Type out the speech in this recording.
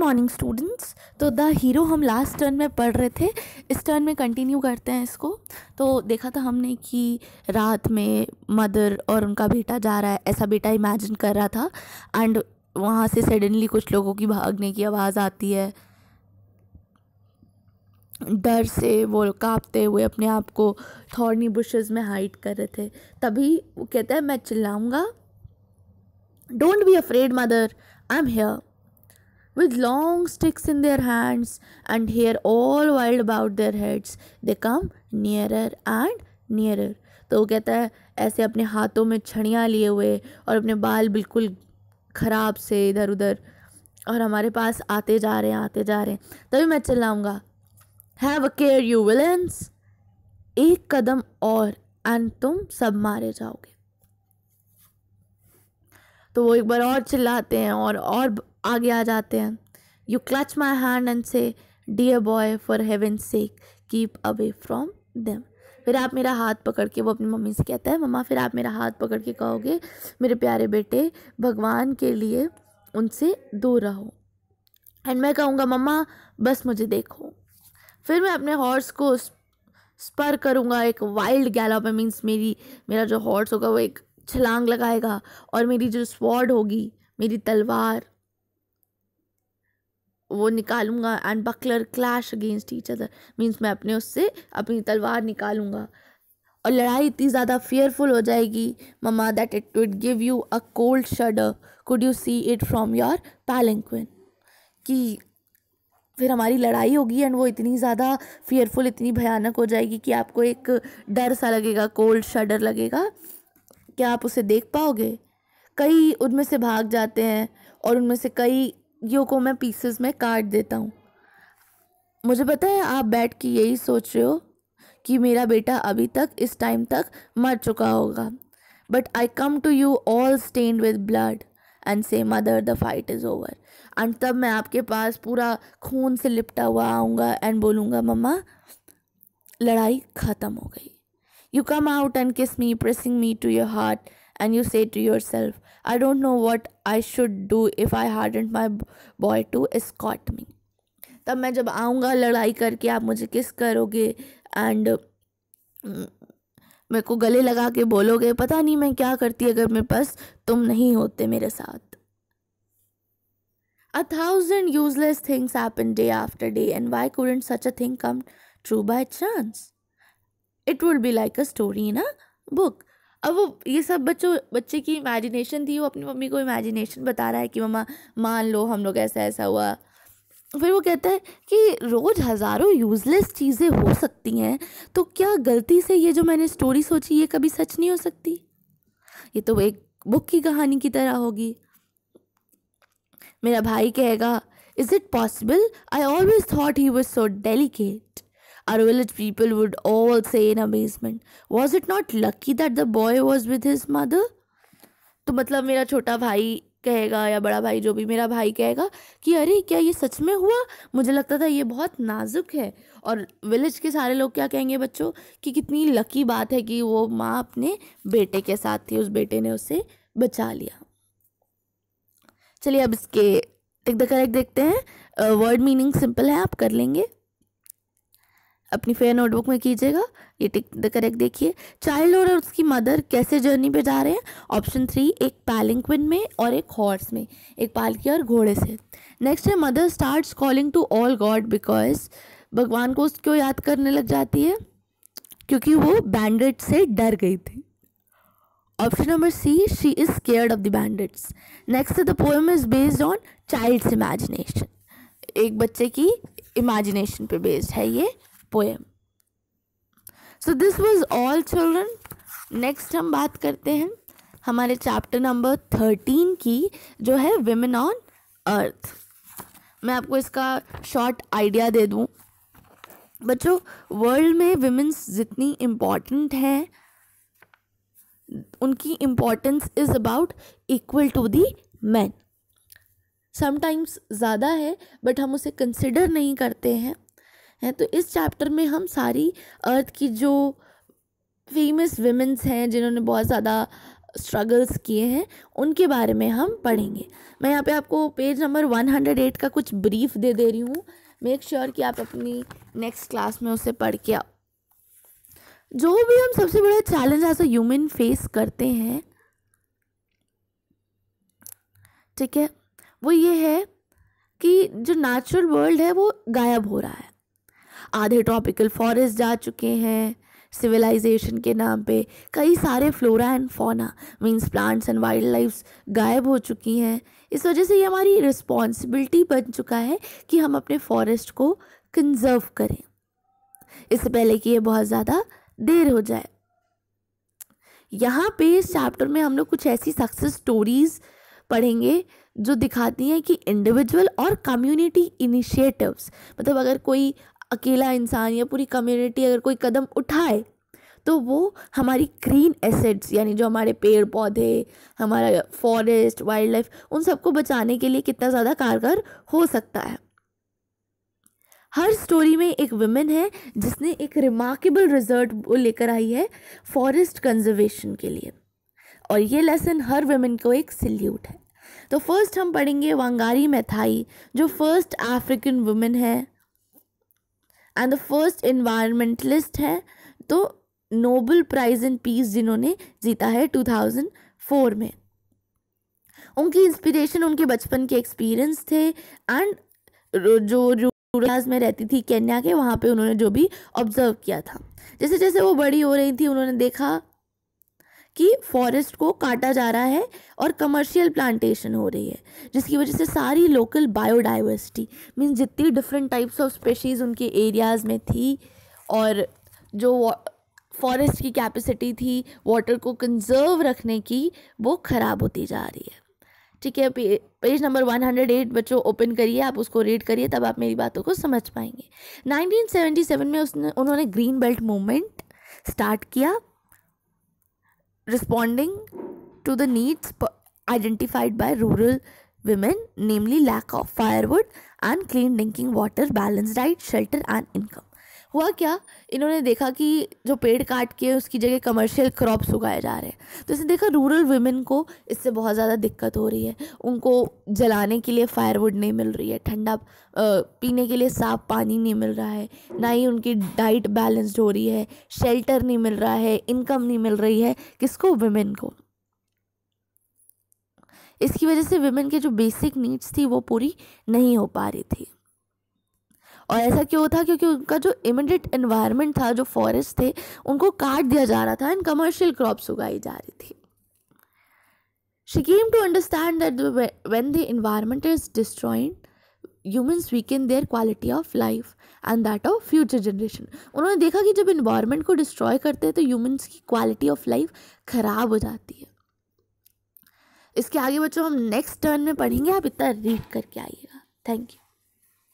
Morning students तो the hero हम last term में पढ़ रहे थे इस टर्न में कंटिन्यू करते हैं इसको तो देखा था हमने कि रात में मदर और उनका बेटा जा रहा है ऐसा बेटा इमेजिन कर रहा था एंड वहाँ से सडनली कुछ लोगों की भागने की आवाज़ आती है डर से वो कांपते हुए अपने आप को थॉर्नी बुशेज में हाइड कर रहे थे तभी वो कहता है मैं चिल्लाऊंगा don't be afraid mother I am here with long sticks in their hands and hair all wild about their heads. They come nearer and nearer. तो वो कहता है ऐसे अपने हाथों में छड़ियाँ लिए हुए और अपने बाल बिल्कुल ख़राब से इधर उधर और हमारे पास आते जा रहे हैं आते जा रहे हैं तभी मैं चिल्लाऊँगा have a care you villains एक कदम और एंड तुम सब मारे जाओगे तो वो एक बार और चिल्लाते हैं और और आगे आ जाते हैं you clutch my hand and say dear boy for heaven sake keep away from them फिर आप मेरा हाथ पकड़ के वो अपनी मम्मी से कहता है मम्मा फिर आप मेरा हाथ पकड़ के कहोगे मेरे प्यारे बेटे भगवान के लिए उनसे दूर रहो एंड मैं कहूँगा मम्मा बस मुझे देखो फिर मैं अपने हॉर्स को स्पर करूँगा एक वाइल्ड गैलॉप है मीन्स मेरी मेरा जो हॉर्स होगा वो एक छलांग लगाएगा और मेरी जो स्वॉर्ड होगी मेरी तलवार वो निकालूंगा and buckler clash against each other means मैं अपने उससे अपनी तलवार निकालूंगा और लड़ाई इतनी ज़्यादा फेयरफुल हो जाएगी mama that it would give you a cold shudder could you see it from your palanquin कि फिर हमारी लड़ाई होगी एंड वो इतनी ज़्यादा फियरफुल इतनी भयानक हो जाएगी कि आपको एक डर सा लगेगा कोल्ड शडर लगेगा क्या आप उसे देख पाओगे कई उनमें से भाग जाते हैं और उनमें से कई यो को मैं पीसेस में काट देता हूँ मुझे पता है आप बैठ के यही सोच रहे हो कि मेरा बेटा अभी तक इस टाइम तक मर चुका होगा but I come to you all stain with blood and say mother the fight is over and तब मैं आपके पास पूरा खून से लिपटा हुआ आऊँगा एंड बोलूँगा मम्मा लड़ाई ख़त्म हो गई you come out and kiss me pressing me to your heart and you say to yourself, I don't know what I should do if I hadn't my boy to escort me. तब मैं जब आऊँगा लड़ाई करके आप मुझे किस करोगे एंड मेरे को गले लगा के बोलोगे पता नहीं मैं क्या करती अगर मेरे पास तुम नहीं होते मेरे साथ A thousand useless things happen day after day, and why couldn't such a thing come true by chance? It would be like a story in a book. अब वो ये सब बच्चों बच्चे की इमेजिनेशन थी वो अपनी मम्मी को इमेजिनेशन बता रहा है कि मम्मा मान लो हम लोग ऐसा ऐसा हुआ फिर वो कहता है कि रोज़ हज़ारों यूज़लेस चीज़ें हो सकती हैं तो क्या गलती से ये जो मैंने स्टोरी सोची ये कभी सच नहीं हो सकती ये तो एक बुक की कहानी की तरह होगी मेरा भाई कहेगा is it possible I always thought he was so delicate Our village people would all say in amazement, Was it not lucky that the boy was with his mother? तो मतलब मेरा छोटा भाई कहेगा या बड़ा भाई जो भी मेरा भाई कहेगा कि अरे क्या ये सच में हुआ मुझे लगता था ये बहुत नाजुक है और विलेज के सारे लोग क्या कहेंगे बच्चों कि कितनी लकी बात है कि वो माँ अपने बेटे के साथ थी उस बेटे ने उसे बचा लिया चलिए अब इसके टिक द करेक्ट देखते हैं वर्ड मीनिंग सिंपल है आप कर लेंगे अपनी फेयर नोटबुक में कीजिएगा ये टिक द करेक्ट देखिए चाइल्ड और उसकी मदर कैसे जर्नी पे जा रहे हैं ऑप्शन थ्री एक पैलिंगविन में और एक हॉर्स में एक पालकी और घोड़े से नेक्स्ट है mother starts calling to all god because भगवान को उसको याद करने लग जाती है क्योंकि वो बैंडेड से डर गई थी option number C she is scared of the bandits next the poem is based on child's imagination एक बच्चे की इमेजिनेशन पे बेस्ड है ये poem so this was all children next हम बात करते हैं हमारे चैप्टर नंबर थर्टीन की जो है वेमेन ऑन अर्थ मैं आपको इसका शॉर्ट आइडिया दे दूँ बच्चों वर्ल्ड में विमेंस जितनी इम्पॉर्टेंट हैं उनकी importance is about equal to the man sometimes ज़्यादा है बट हम उसे कंसिडर नहीं करते हैं हैं तो इस चैप्टर में हम सारी अर्थ की जो फेमस वेमेंस हैं जिन्होंने बहुत ज़्यादा स्ट्रगल्स किए हैं उनके बारे में हम पढ़ेंगे मैं यहाँ पे आपको पेज नंबर 108 का कुछ ब्रीफ दे दे रही हूँ मेक श्योर कि आप अपनी नेक्स्ट क्लास में उसे पढ़ के आओ जो भी हम सबसे बड़ा चैलेंज एज ह्यूमन फेस करते हैं ठीक है वो ये है कि जो नेचुरल वर्ल्ड है वो गायब हो रहा है आधे ट्रॉपिकल फॉरेस्ट जा चुके हैं सिविलाइजेशन के नाम पे कई सारे flora and fauna means plants and wildlife गायब हो चुकी हैं इस वजह से ये हमारी रिस्पॉन्सिबिलिटी बन चुका है कि हम अपने फॉरेस्ट को कंजर्व करें इससे पहले कि ये बहुत ज़्यादा देर हो जाए यहाँ पे इस चैप्टर में हम लोग कुछ ऐसी सक्सेस स्टोरीज़ पढ़ेंगे जो दिखाती हैं कि इंडिविजुअल और कम्युनिटी इनिशिएटिव्स मतलब अगर कोई अकेला इंसान या पूरी कम्युनिटी अगर कोई कदम उठाए तो वो हमारी ग्रीन एसेट्स यानी जो हमारे पेड़ पौधे हमारा फॉरेस्ट वाइल्ड लाइफ उन सबको बचाने के लिए कितना ज़्यादा कारगर हो सकता है हर स्टोरी में एक वुमेन है जिसने एक रिमार्केबल रिजल्ट लेकर आई है फॉरेस्ट कंजर्वेशन के लिए और ये लेसन हर वुमेन को एक सल्यूट है तो फर्स्ट हम पढ़ेंगे वांगारी मेथाई जो फर्स्ट अफ्रीकन वुमेन है एंड द फर्स्ट इन्वायरमेंटलिस्ट है तो नोबल प्राइज़ इन पीस जिन्होंने जीता है 2004 में उनकी इंस्पिरेशन उनके बचपन के एक्सपीरियंस थे एंड जो रूराज में रहती थी केन्या के वहाँ पे उन्होंने जो भी ऑब्जर्व किया था जैसे जैसे वो बड़ी हो रही थी उन्होंने देखा कि फॉरेस्ट को काटा जा रहा है और कमर्शियल प्लांटेशन हो रही है जिसकी वजह से सारी लोकल बायोडाइवर्सिटी मीन जितनी डिफरेंट टाइप्स ऑफ स्पेशीज़ उनके एरियाज़ में थी और जो फॉरेस्ट की कैपेसिटी थी वाटर को कंजर्व रखने की वो ख़राब होती जा रही है ठीक है पे, page number one hundred eight बच्चों ओपन करिए आप उसको रीड करिए तब आप मेरी बातों को समझ पाएंगे नाइनटीन सेवेंटी सेवन में उसने उन्होंने ग्रीन बेल्ट मूवमेंट स्टार्ट किया responding to the needs identified by rural women, namely lack of firewood and clean drinking water, balanced diet, shelter, and income. हुआ क्या इन्होंने देखा कि जो पेड़ काट के उसकी जगह कमर्शियल क्रॉप्स उगाए जा रहे हैं तो इसने देखा रूरल वुमेन को इससे बहुत ज़्यादा दिक्कत हो रही है उनको जलाने के लिए फायरवुड नहीं मिल रही है ठंडा पीने के लिए साफ पानी नहीं मिल रहा है ना ही उनकी डाइट बैलेंस्ड हो रही है शेल्टर नहीं मिल रहा है इनकम नहीं मिल रही है किसको वुमेन को इसकी वजह से वुमेन के जो बेसिक नीड्स थी वो पूरी नहीं हो पा रही थी और ऐसा क्यों था क्योंकि उनका जो इमिडिएट इन्वायरमेंट था जो फॉरेस्ट थे उनको काट दिया जा रहा था एंड कमर्शियल क्रॉप्स उगाई जा रही थी she came to understand that when the environment is is humans humans weaken their quality of life and that of future generation उन्होंने देखा कि जब इन्वायरमेंट को डिस्ट्रॉय करते हैं तो ह्यूमन्स की क्वालिटी ऑफ लाइफ खराब हो जाती है इसके आगे बच्चों हम नेक्स्ट टर्न में पढ़ेंगे आप इतना रीड करके आइएगा थैंक यू